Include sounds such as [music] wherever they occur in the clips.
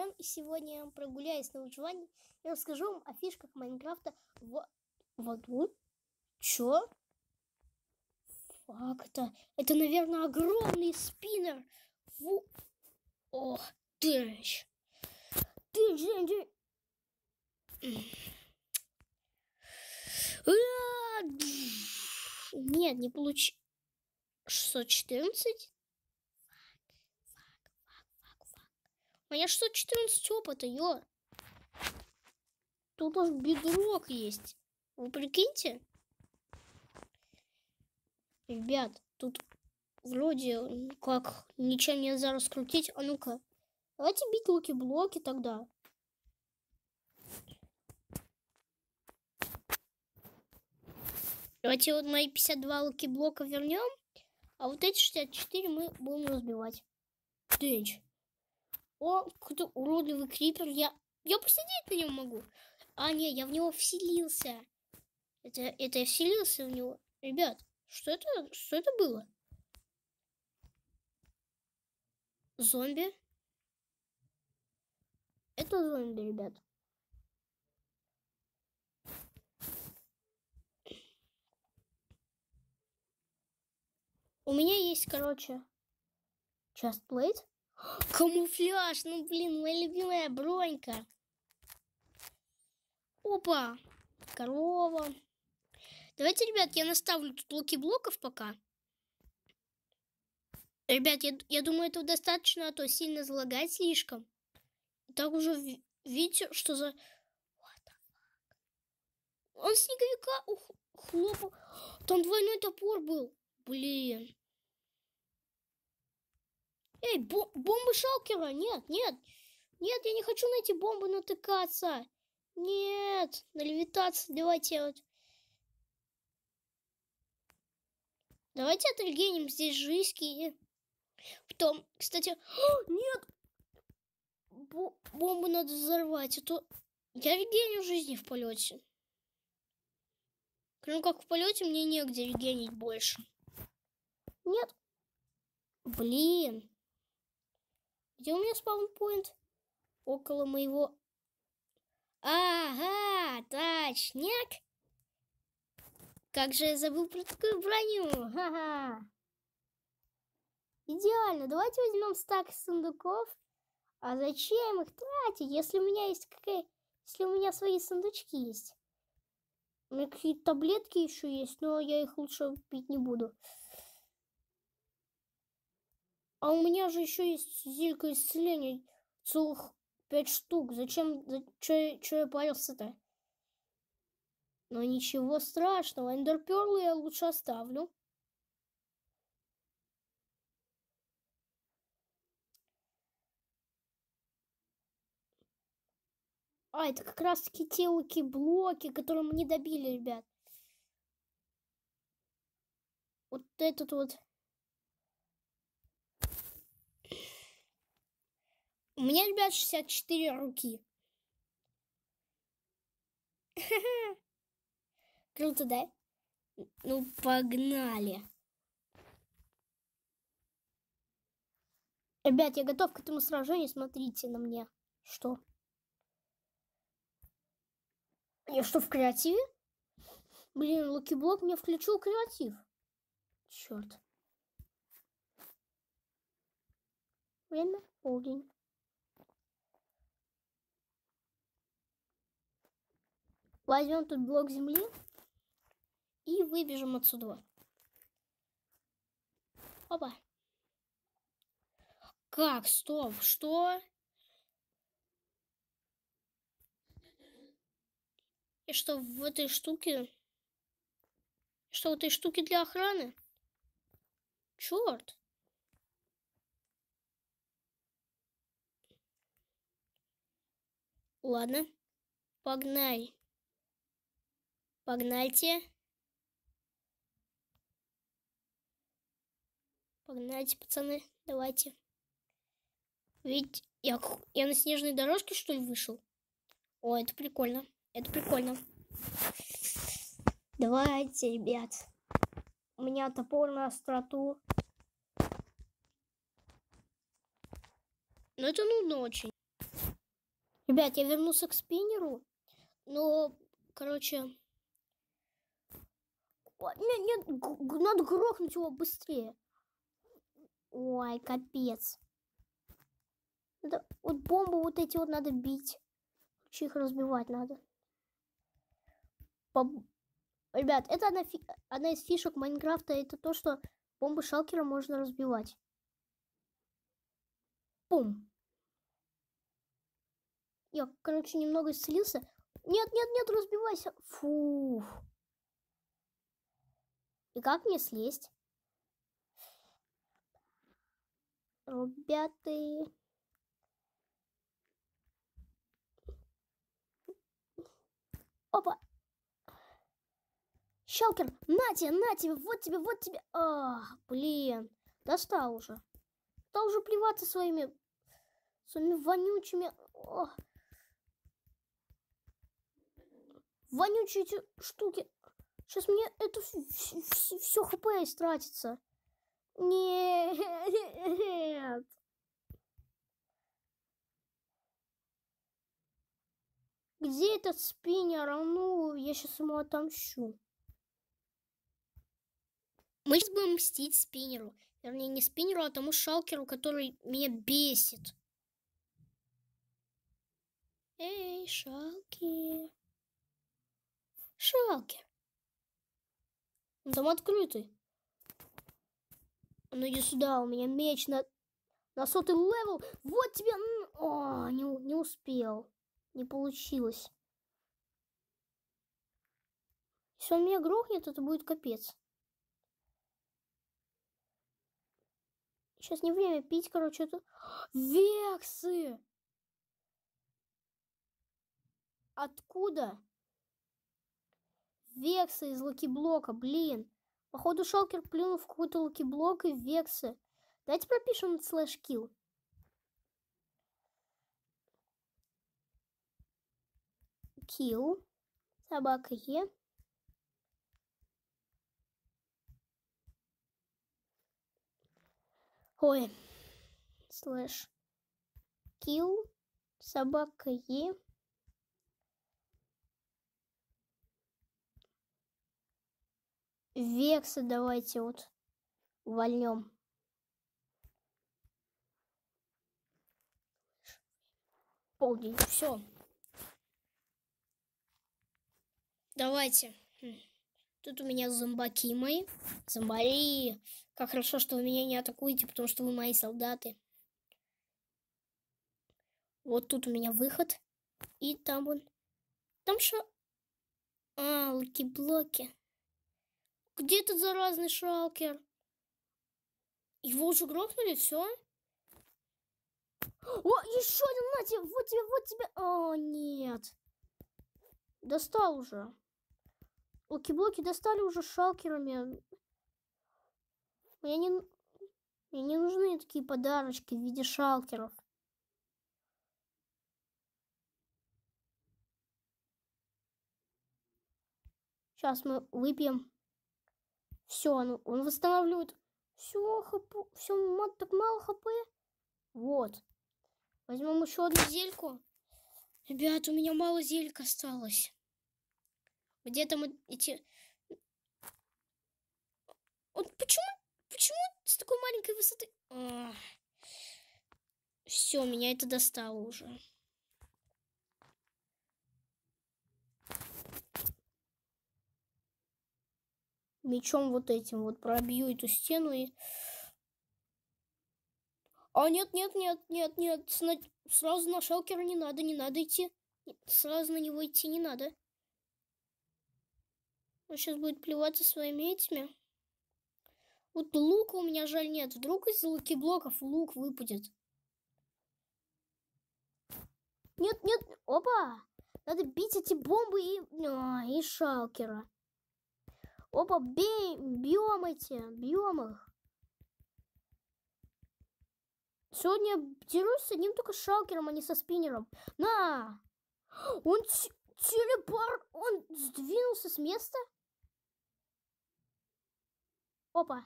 Ром, и сегодня я прогуляюсь на выживании и расскажу вам о фишках Майнкрафта в... в аду. Чё? Как это? Это, наверное, огромный спиннер. Фу. О, тырыч. Тырыч, тырыч. Нет, не получи... 614? меня а 614 опыта, ё. Тут аж бедрок есть. Вы прикиньте? Ребят, тут вроде как ничем нельзя раскрутить. А ну-ка, давайте бить луки-блоки тогда. Давайте вот мои 52 луки-блока вернем, а вот эти 64 мы будем разбивать. Дэнч. О, какой-то уродливый крипер. Я, я посидеть на нем могу. А, нет, я в него вселился. Это, это я вселился в него. Ребят, что это, что это было? Зомби? Это зомби, ребят. У меня есть, короче, chestplate. Камуфляж, ну блин, моя любимая бронька. Опа, корова. Давайте, ребят, я наставлю тут блоки блоков пока. Ребят, я, я думаю, этого достаточно, а то сильно залагать слишком. так уже видите, что за... Он снеговика ух, хлопал. Там двойной топор был. Блин. Эй, бом бомбы шалкера! Нет, нет! Нет, я не хочу на эти бомбы натыкаться! Нет! На левитацию давайте вот... Давайте отрегеним здесь жиски. Потом, кстати... О, [gasps] нет! Бо бомбы надо взорвать, а то... Я регеню жизни в полете. Ну как в полете мне негде регенить больше. Нет. Блин. Где у меня спаунпоинт? Около моего... Ага, точняк! Как же я забыл про такую броню! Ха-ха! Идеально, давайте возьмем стак сундуков. А зачем их тратить, если у меня есть какая... Если у меня свои сундучки есть. У меня какие-то таблетки еще есть, но я их лучше пить не буду. А у меня же еще есть зелька исцеления. Целых пять штук. Зачем? за Че, че я парился-то? Но ничего страшного. Эндерперлы я лучше оставлю. А, это как раз таки те луки-блоки, которые мы не добили, ребят. Вот этот вот У меня, ребят, 64 руки. [laughs] Круто, да? Ну, погнали. Ребят, я готов к этому сражению, смотрите на мне. Что? Я что, в креативе? Блин, Лукиблок мне включил креатив. Черт. Время полдень. Возьмем тут блок земли и выбежим отсюда. Опа. Как? Стоп, что? И что в этой штуке? Что в этой штуке для охраны? Черт. Ладно, погнали. Погнайте. Погнайте, пацаны, давайте. Ведь я, я на снежной дорожке, что ли, вышел? О, это прикольно. Это прикольно. Давайте, ребят. У меня топор на остроту. Но ну, это нудно очень. Ребят, я вернулся к спиннеру. Но, короче, нет, нет, надо грохнуть его быстрее. Ой, капец. Надо, вот бомбы вот эти вот надо бить. Еще их разбивать надо. Бом... Ребят, это одна, фи... одна из фишек Майнкрафта. Это то, что бомбы шалкера можно разбивать. Пум. Я, короче, немного исцелился. Нет, нет, нет, разбивайся. Фух как мне слезть? Ребята... Опа! Щелкер, на тебе, на тебе, вот тебе, вот тебе. А, блин, достал уже. Стал уже плеваться своими, своими вонючими. О. Вонючие эти штуки. Сейчас мне это все хп истратится. Нет. Где этот спиннер? А ну, я сейчас ему отомщу. Мы сейчас будем мстить спиннеру. Вернее, не спиннеру, а тому шалкеру, который меня бесит. Эй, шалки, Шалкер. Он ну, там открытый. Ну иди сюда, у меня меч на, на сотый левел. Вот тебе... О, не, не успел. Не получилось. Если он меня грохнет, это будет капец. Сейчас не время пить, короче, это... Вексы! Откуда? Векса из лакиблока, блин. Походу Шелкер плюнул в какой-то лакиблок и Векса. Давайте пропишем слэш кил. Килл. Собака Е. Ой. Слэш. Килл. Собака Е. Векса давайте вот вольнем. Полдень, все. Давайте. Хм. Тут у меня зомбаки мои. Зомбари. Как хорошо, что вы меня не атакуете, потому что вы мои солдаты. Вот тут у меня выход. И там он. Там что? А, лаки-блоки. Где этот заразный шалкер? Его уже грохнули, все? О, еще один, на тебе, вот тебе, вот тебе. О, а, нет. Достал уже. Локи-блоки достали уже шалкерами. Мне не, мне не нужны такие подарочки в виде шалкеров. Сейчас мы выпьем. Все, он, он восстанавливает. Все, хп, все, так мало хп. Вот. Возьмем еще одну зельку. Ребят, у меня мало зелька осталось. Где-то мы эти... Вот почему, почему с такой маленькой высоты... Все, меня это достало уже. мечом вот этим вот пробью эту стену и... А нет, нет, нет, нет, нет, сна... сразу на шелкера не надо, не надо идти. Сразу на него идти не надо. Он сейчас будет плеваться своими этими. Вот лука у меня жаль нет. Вдруг из луки блоков лук выпадет. Нет, нет, опа! Надо бить эти бомбы и... А, и шалкера. Опа, бей, бьем эти, бьем их. Сегодня дерусь с одним только шалкером, а не со спиннером. На! Он телепор, Он сдвинулся с места? Опа.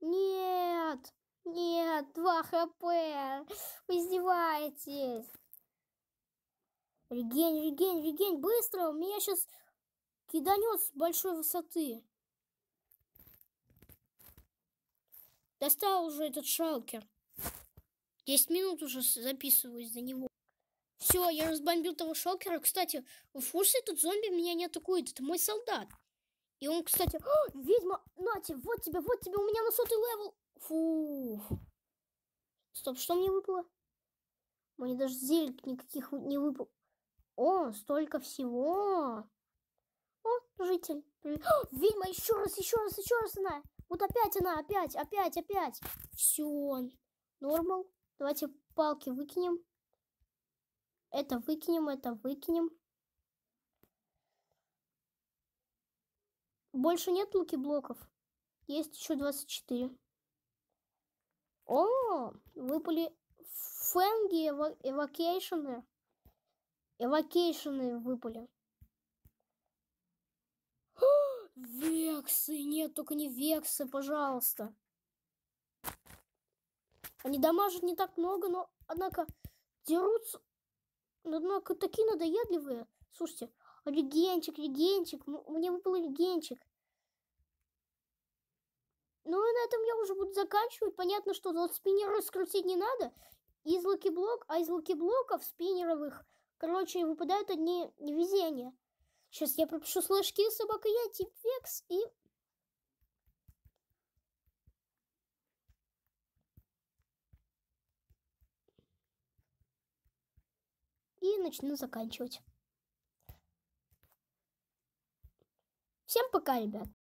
Нет. Нет, 2 хп. Вы издеваетесь. Регень, регень, регень, быстро. У меня сейчас киданет с большой высоты. Достал уже этот шалкер. десять минут уже записываюсь за него. Все, я разбомбил того шалкера. Кстати, в фурсе этот зомби меня не атакует. Это мой солдат. И он, кстати... О, «А, ведьма! Нате, вот тебе, вот тебе, у меня на сотый левел. Фу. Стоп, что мне выпало? Мне даже зелень никаких не выпало. О, столько всего житель. О, ведьма, еще раз, еще раз, еще раз она. Вот опять она, опять, опять, опять. Все, нормал. Давайте палки выкинем. Это выкинем, это выкинем. Больше нет луки блоков. Есть еще 24. О, выпали фэнги эвакейшены. Эвакейшены выпали. Вексы! Нет, только не вексы, пожалуйста. Они дамажат не так много, но, однако, дерутся. Однако, такие надоедливые. Слушайте, регенчик, регенчик. Мне выпал регенчик. Ну, и на этом я уже буду заканчивать. Понятно, что вот спиннер скрутить не надо. Из блок, а из блоков спиннеровых, короче, выпадают одни невезения. Сейчас я пропишу слэш собака я, тип векс и... И начну заканчивать. Всем пока, ребят.